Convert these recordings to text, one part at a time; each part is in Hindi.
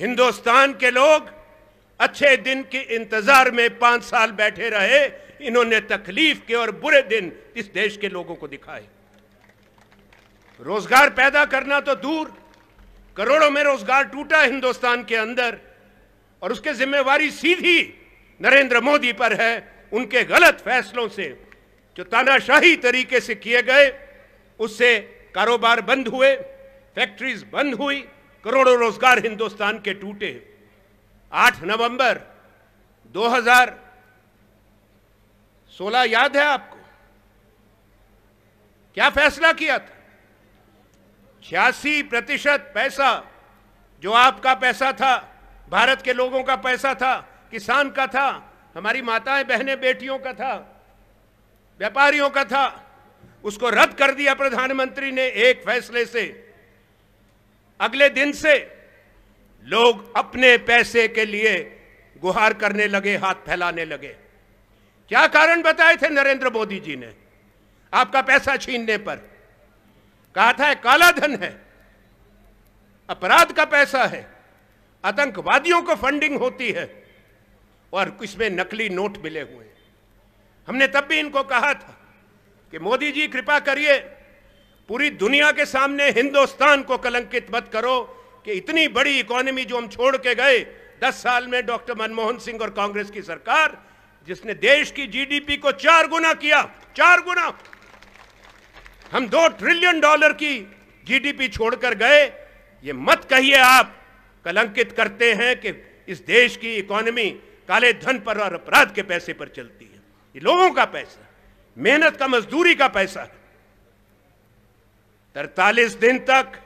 हिंदुस्तान के लोग अच्छे दिन के इंतजार में पांच साल बैठे रहे इन्होंने तकलीफ के और बुरे दिन इस देश के लोगों को दिखाए रोजगार पैदा करना तो दूर करोड़ों में रोजगार टूटा हिंदुस्तान के अंदर और उसके जिम्मेवारी सीधी नरेंद्र मोदी पर है उनके गलत फैसलों से जो तानाशाही तरीके से किए गए उससे कारोबार बंद हुए फैक्ट्रीज बंद हुई करोड़ों रोजगार हिंदुस्तान के टूटे 8 नवंबर 2016 याद है आपको क्या फैसला किया था छियासी प्रतिशत पैसा जो आपका पैसा था भारत के लोगों का पैसा था किसान का था हमारी माताएं बहनें बेटियों का था व्यापारियों का था उसको रद्द कर दिया प्रधानमंत्री ने एक फैसले से अगले दिन से लोग अपने पैसे के लिए गुहार करने लगे हाथ फैलाने लगे क्या कारण बताए थे नरेंद्र मोदी जी ने आपका पैसा छीनने पर कहा था काला धन है अपराध का पैसा है आतंकवादियों को फंडिंग होती है और इसमें नकली नोट मिले हुए हमने तब भी इनको कहा था कि मोदी जी कृपा करिए पूरी दुनिया के सामने हिंदुस्तान को कलंकित मत करो कि इतनी बड़ी इकोनॉमी जो हम छोड़ के गए दस साल में डॉक्टर मनमोहन सिंह और कांग्रेस की सरकार जिसने देश की जीडीपी को चार गुना किया चार गुना हम दो ट्रिलियन डॉलर की जीडीपी छोड़कर गए ये मत कहिए आप कलंकित करते हैं कि इस देश की इकोनॉमी काले धन पर और अपराध के पैसे पर चलती है ये लोगों का पैसा मेहनत का मजदूरी का पैसा है तैतालीस दिन तक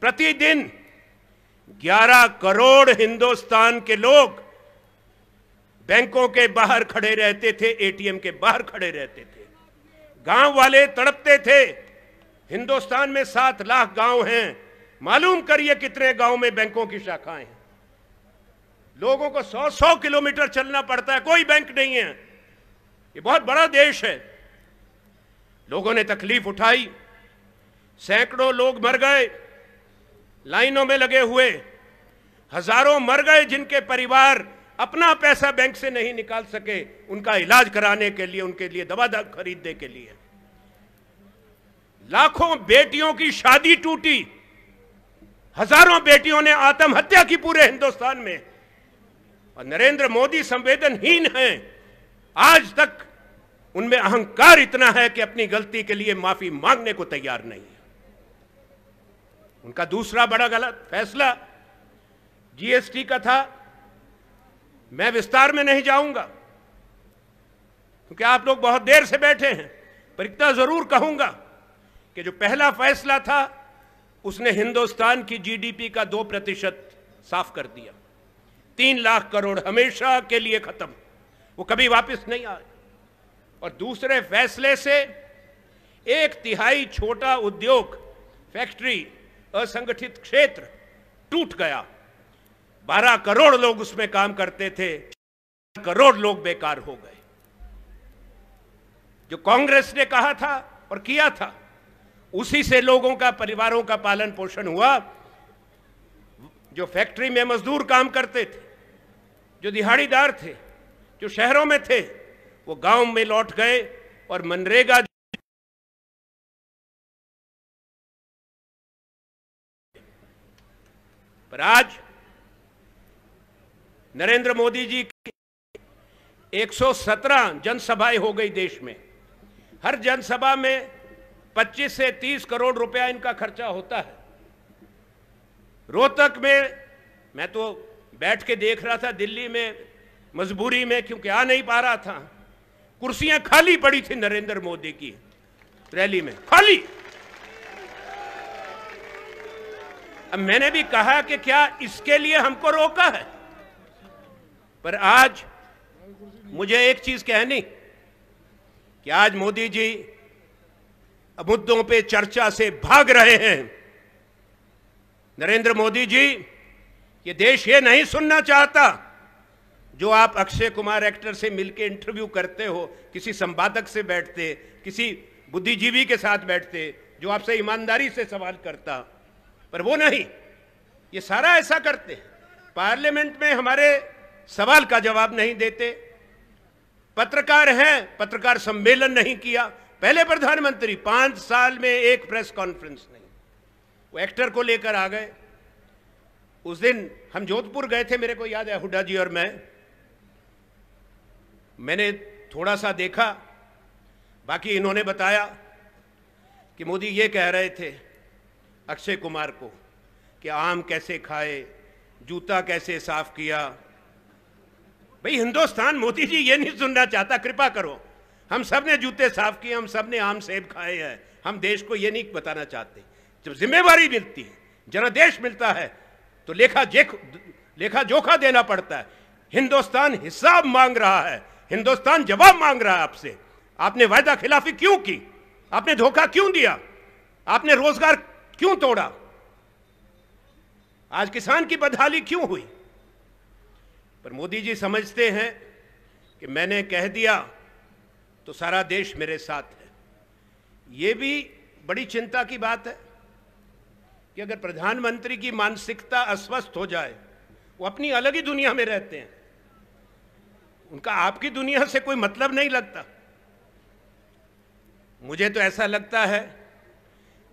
प्रतिदिन 11 करोड़ हिंदुस्तान के लोग बैंकों के बाहर खड़े रहते थे एटीएम के बाहर खड़े रहते थे गांव वाले तड़पते थे हिंदुस्तान में सात लाख गांव हैं मालूम करिए कितने गांव में बैंकों की शाखाएं हैं लोगों को सौ सौ किलोमीटर चलना पड़ता है कोई बैंक नहीं है ये बहुत बड़ा देश है लोगों ने तकलीफ उठाई सैकड़ों लोग मर गए लाइनों में लगे हुए हजारों मर गए जिनके परिवार अपना पैसा बैंक से नहीं निकाल सके उनका इलाज कराने के लिए उनके लिए दवा खरीदने के लिए लाखों बेटियों की शादी टूटी हजारों बेटियों ने आत्महत्या की पूरे हिंदुस्तान में और नरेंद्र मोदी संवेदनहीन हैं आज तक उनमें अहंकार इतना है कि अपनी गलती के लिए माफी मांगने को तैयार नहीं है उनका दूसरा बड़ा गलत फैसला जीएसटी का था मैं विस्तार में नहीं जाऊंगा क्योंकि आप लोग बहुत देर से बैठे हैं पर इतना जरूर कहूंगा कि जो पहला फैसला था उसने हिंदुस्तान की जीडीपी का दो प्रतिशत साफ कर दिया तीन लाख करोड़ हमेशा के लिए खत्म वो कभी वापस नहीं आए और दूसरे फैसले से एक तिहाई छोटा उद्योग फैक्ट्री असंगठित क्षेत्र टूट गया बारह करोड़ लोग उसमें काम करते थे करोड़ लोग बेकार हो गए जो कांग्रेस ने कहा था और किया था उसी से लोगों का परिवारों का पालन पोषण हुआ जो फैक्ट्री में मजदूर काम करते थे जो दिहाड़ीदार थे जो शहरों में थे वो गांव में लौट गए और मनरेगा पर आज नरेंद्र मोदी जी की 117 जनसभाएं हो गई देश में हर जनसभा में 25 से 30 करोड़ रुपया इनका खर्चा होता है रोहतक में मैं तो बैठ के देख रहा था दिल्ली में मजबूरी में क्योंकि आ नहीं पा रहा था कुर्सियां खाली पड़ी थी नरेंद्र मोदी की रैली में खाली अब मैंने भी कहा कि क्या इसके लिए हमको रोका है पर आज मुझे एक चीज कहनी कि आज मोदी जी मुद्दों पे चर्चा से भाग रहे हैं नरेंद्र मोदी जी ये देश ये नहीं सुनना चाहता जो आप अक्षय कुमार एक्टर से मिलकर इंटरव्यू करते हो किसी संपादक से बैठते किसी बुद्धिजीवी के साथ बैठते जो आपसे ईमानदारी से सवाल करता पर वो नहीं ये सारा ऐसा करते हैं पार्लियामेंट में हमारे सवाल का जवाब नहीं देते पत्रकार हैं पत्रकार सम्मेलन नहीं किया पहले प्रधानमंत्री पांच साल में एक प्रेस कॉन्फ्रेंस नहीं वो एक्टर को लेकर आ गए उस दिन हम जोधपुर गए थे मेरे को याद है हुडा जी और मैं मैंने थोड़ा सा देखा बाकी इन्होंने बताया कि मोदी ये कह रहे थे अक्षय कुमार को कि आम कैसे खाए जूता कैसे साफ किया भाई हिंदुस्तान मोदी जी ये नहीं सुनना चाहता कृपा करो हम सब ने जूते साफ किए हम सब ने आम सेब खाए हैं हम देश को ये नहीं बताना चाहते जब जिम्मेवारी मिलती है जनादेश मिलता है तो लेखा जेख लेखा जोखा देना पड़ता है हिंदुस्तान हिसाब मांग रहा है हिंदुस्तान जवाब मांग रहा है आपसे आपने वायदा खिलाफी क्यों की आपने धोखा क्यों दिया आपने रोजगार क्यों तोड़ा आज किसान की बदहाली क्यों हुई पर मोदी जी समझते हैं कि मैंने कह दिया तो सारा देश मेरे साथ है ये भी बड़ी चिंता की बात है कि अगर प्रधानमंत्री की मानसिकता अस्वस्थ हो जाए वो अपनी अलग ही दुनिया में रहते हैं उनका आपकी दुनिया से कोई मतलब नहीं लगता मुझे तो ऐसा लगता है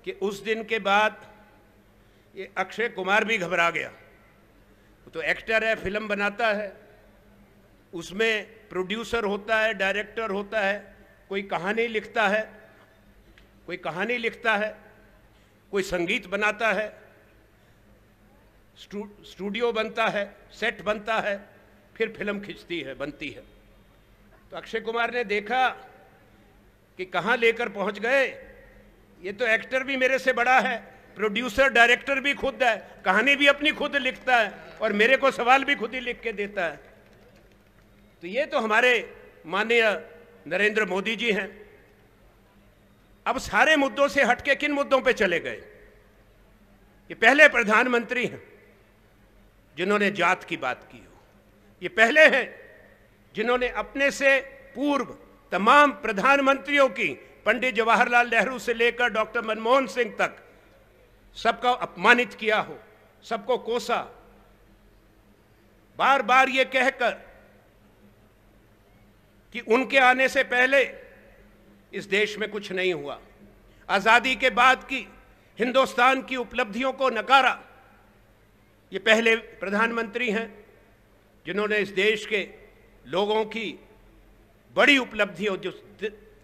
कि उस दिन के बाद ये अक्षय कुमार भी घबरा गया वो तो एक्टर है फिल्म बनाता है उसमें प्रोड्यूसर होता है डायरेक्टर होता है कोई कहानी लिखता है कोई कहानी लिखता है कोई संगीत बनाता है स्टूडियो बनता है सेट बनता है फिर फिल्म खींचती है बनती है तो अक्षय कुमार ने देखा कि कहाँ लेकर पहुँच गए ये तो एक्टर भी मेरे से बड़ा है प्रोड्यूसर डायरेक्टर भी खुद है कहानी भी अपनी खुद लिखता है और मेरे को सवाल भी खुद ही लिख के देता है तो ये तो हमारे माननीय नरेंद्र मोदी जी हैं अब सारे मुद्दों से हटके किन मुद्दों पे चले गए ये पहले प्रधानमंत्री हैं जिन्होंने जात की बात की हो ये पहले हैं जिन्होंने अपने से पूर्व तमाम प्रधानमंत्रियों की पंडित जवाहरलाल नेहरू से लेकर डॉक्टर मनमोहन सिंह तक सबका अपमानित किया हो सबको कोसा बार बार ये कहकर कि उनके आने से पहले इस देश में कुछ नहीं हुआ आज़ादी के बाद की हिंदुस्तान की उपलब्धियों को नकारा ये पहले प्रधानमंत्री हैं जिन्होंने इस देश के लोगों की बड़ी उपलब्धियों जो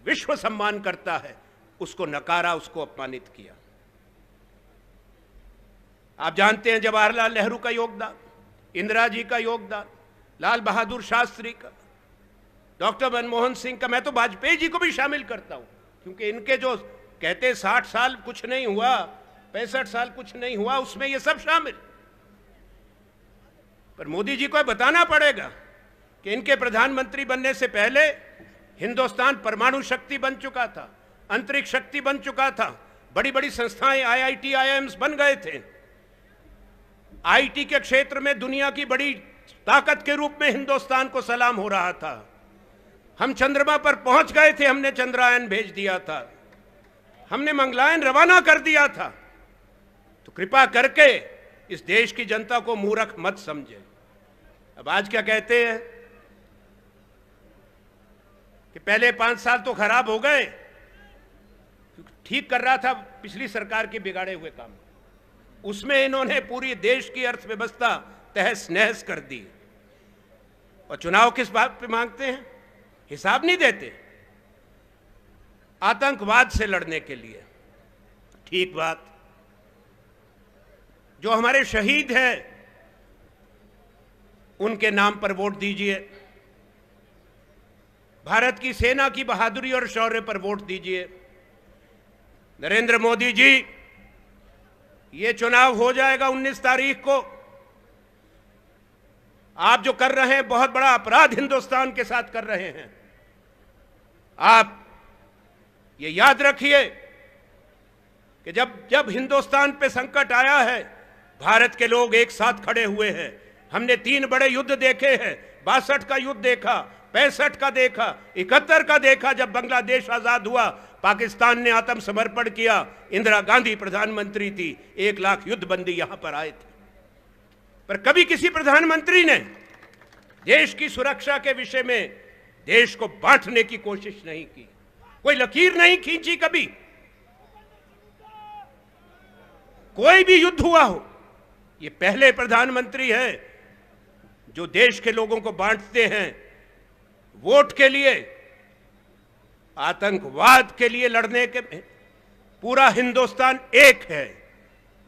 विश्व सम्मान करता है उसको नकारा उसको अपमानित किया आप जानते हैं जवाहरलाल नेहरू का योगदान इंदिरा जी का योगदान लाल बहादुर शास्त्री का डॉक्टर मनमोहन सिंह का मैं तो वाजपेयी जी को भी शामिल करता हूं क्योंकि इनके जो कहते साठ साल कुछ नहीं हुआ पैंसठ साल कुछ नहीं हुआ उसमें ये सब शामिल पर मोदी जी को बताना पड़ेगा कि इनके प्रधानमंत्री बनने से पहले हिंदुस्तान परमाणु शक्ति बन चुका था अंतरिक्ष शक्ति बन चुका था बड़ी बड़ी संस्थाएं आईआईटी आईआईएम्स बन गए थे आईटी के क्षेत्र में दुनिया की बड़ी ताकत के रूप में हिंदुस्तान को सलाम हो रहा था हम चंद्रमा पर पहुंच गए थे हमने चंद्रायन भेज दिया था हमने मंगलायन रवाना कर दिया था तो कृपा करके इस देश की जनता को मूर्ख मत समझे अब आज क्या कहते हैं कि पहले पांच साल तो खराब हो गए ठीक कर रहा था पिछली सरकार के बिगाड़े हुए काम उसमें इन्होंने पूरी देश की अर्थव्यवस्था तहस नहस कर दी और चुनाव किस बात पे मांगते हैं हिसाब नहीं देते आतंकवाद से लड़ने के लिए ठीक बात जो हमारे शहीद हैं उनके नाम पर वोट दीजिए भारत की सेना की बहादुरी और शौर्य पर वोट दीजिए नरेंद्र मोदी जी ये चुनाव हो जाएगा 19 तारीख को आप जो कर रहे हैं बहुत बड़ा अपराध हिंदुस्तान के साथ कर रहे हैं आप ये याद रखिए कि जब जब हिंदुस्तान पे संकट आया है भारत के लोग एक साथ खड़े हुए हैं हमने तीन बड़े युद्ध देखे हैं बासठ का युद्ध देखा पैंसठ का देखा इकहत्तर का देखा जब बांग्लादेश आज़ाद हुआ पाकिस्तान ने आत्मसमर्पण किया इंदिरा गांधी प्रधानमंत्री थी एक लाख युद्धबंदी यहां पर आए थे पर कभी किसी प्रधानमंत्री ने देश की सुरक्षा के विषय में देश को बांटने की कोशिश नहीं की कोई लकीर नहीं खींची कभी कोई भी युद्ध हुआ हो ये पहले प्रधानमंत्री हैं जो देश के लोगों को बांटते हैं वोट के लिए आतंकवाद के लिए लड़ने के पूरा हिंदुस्तान एक है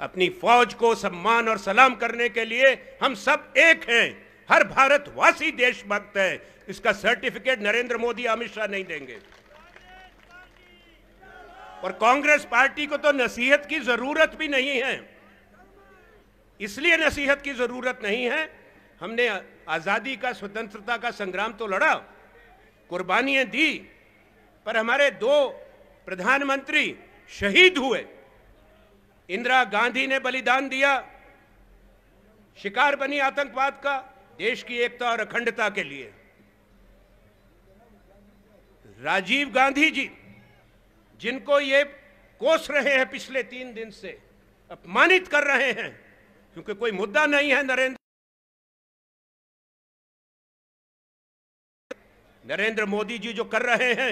अपनी फौज को सम्मान और सलाम करने के लिए हम सब एक हैं हर भारतवासी देशभक्त है इसका सर्टिफिकेट नरेंद्र मोदी अमित शाह नहीं देंगे और कांग्रेस पार्टी को तो नसीहत की जरूरत भी नहीं है इसलिए नसीहत की जरूरत नहीं है हमने आजादी का स्वतंत्रता का संग्राम तो लड़ा कुर्बानियां दी पर हमारे दो प्रधानमंत्री शहीद हुए इंदिरा गांधी ने बलिदान दिया शिकार बनी आतंकवाद का देश की एकता और अखंडता के लिए राजीव गांधी जी जिनको ये कोस रहे हैं पिछले तीन दिन से अपमानित कर रहे हैं क्योंकि कोई मुद्दा नहीं है नरेंद्र नरेंद्र मोदी जी जो कर रहे हैं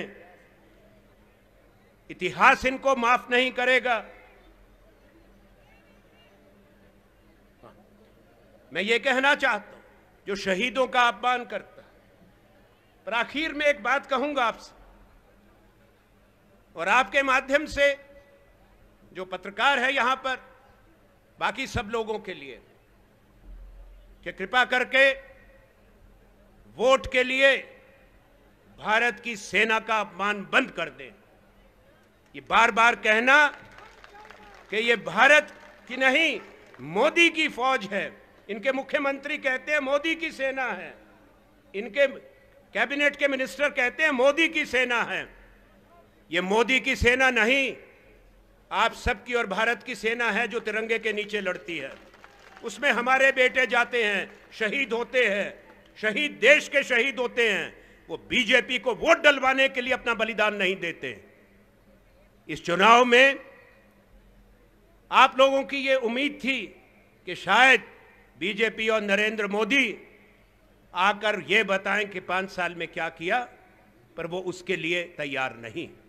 इतिहास इनको माफ नहीं करेगा हाँ, मैं ये कहना चाहता हूं जो शहीदों का अपमान करता है पर आखिर में एक बात कहूंगा आपसे और आपके माध्यम से जो पत्रकार है यहां पर बाकी सब लोगों के लिए कि कृपा करके वोट के लिए भारत की सेना का अपमान बंद कर दें ये बार बार कहना कि ये भारत की नहीं मोदी की फौज है इनके मुख्यमंत्री कहते हैं मोदी की सेना है इनके कैबिनेट के मिनिस्टर कहते हैं मोदी की सेना है ये मोदी की सेना नहीं आप सबकी और भारत की सेना है जो तिरंगे के नीचे लड़ती है उसमें हमारे बेटे जाते हैं शहीद होते हैं शहीद देश के शहीद होते हैं वो बीजेपी को वोट डलवाने के लिए अपना बलिदान नहीं देते इस चुनाव में आप लोगों की ये उम्मीद थी कि शायद बीजेपी और नरेंद्र मोदी आकर ये बताएं कि पांच साल में क्या किया पर वो उसके लिए तैयार नहीं